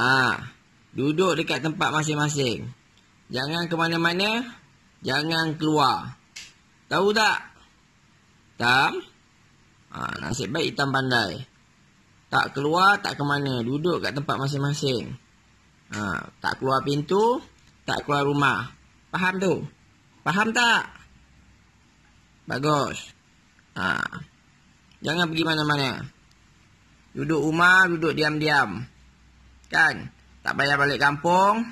Ha, duduk dekat tempat masing-masing. Jangan ke mana-mana. Jangan keluar. Tahu tak? Tam? Ha, nasib baik hitam pandai. Tak keluar, tak ke mana. Duduk kat tempat masing-masing. Ha, tak keluar pintu, tak keluar rumah. Faham tu? Faham tak? Bagus. Ha. Jangan pergi mana-mana. Duduk rumah, duduk diam-diam. Kan? Tak payah balik kampung.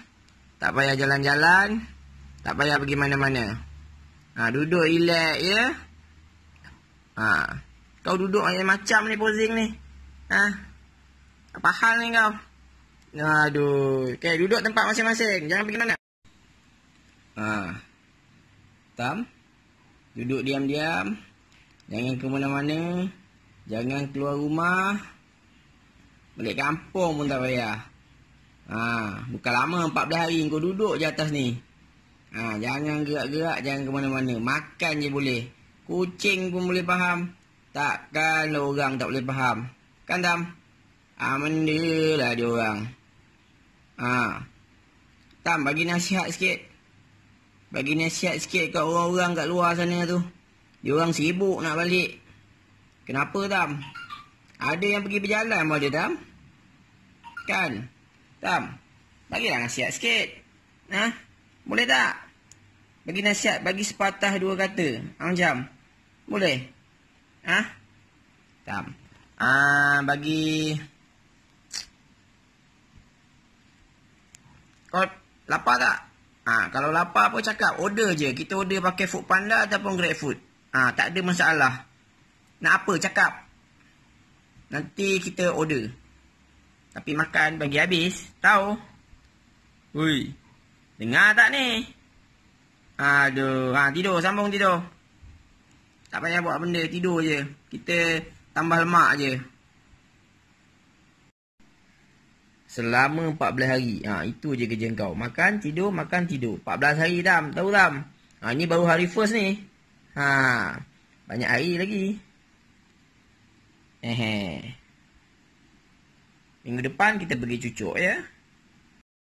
Tak payah jalan-jalan. Tak payah pergi mana-mana. Ha, duduk relax, ya? Ha. Kau duduk macam ni posing ni. Ha? Apa hal ni kau? Aduh. Okay, duduk tempat masing-masing. Jangan pergi mana. Ha. Tam. Duduk diam-diam. Jangan ke mana-mana. Jangan keluar rumah. Balik kampung pun tak payah. Ha, bukan lama 14 hari kau duduk je atas ni. Ha, jangan gerak-gerak, jangan ke mana-mana. Makan je boleh. Kucing pun boleh faham. Takkan lah orang tak boleh faham. Kan Tam? Ha, mendalah dia orang. Ha. Tam, bagi nasihat sikit. Bagi nasihat sikit kat orang-orang kat luar sana tu. Dia orang sibuk nak balik. Kenapa Tam? Ada yang pergi berjalan pun ada Tam kan? Tam. Bagilah nasihat sikit. Ha? Boleh tak? Bagi nasihat, bagi sepatah dua kata. Ang jam. Boleh? Ha? Tam. Ah, ha, uh, bagi Kau lapar tak? Ha, kalau lapar apa cakap? Order je. Kita order pakai food panda ataupun great food. Ha, tak ada masalah. Nak apa cakap? Nanti kita order. Tapi makan bagi habis. Tahu? Hui. Dengar tak ni? Aduh. Ha, tidur. Sambung tidur. Tak payah buat benda. Tidur je. Kita tambah lemak je. Selama 14 hari. Ha, itu je kerja kau. Makan, tidur, makan, tidur. 14 hari dam. Tahu dam? Ha, ni baru hari first ni. Ha, banyak hari lagi. Hehehe minggu depan kita pergi cucuk ya.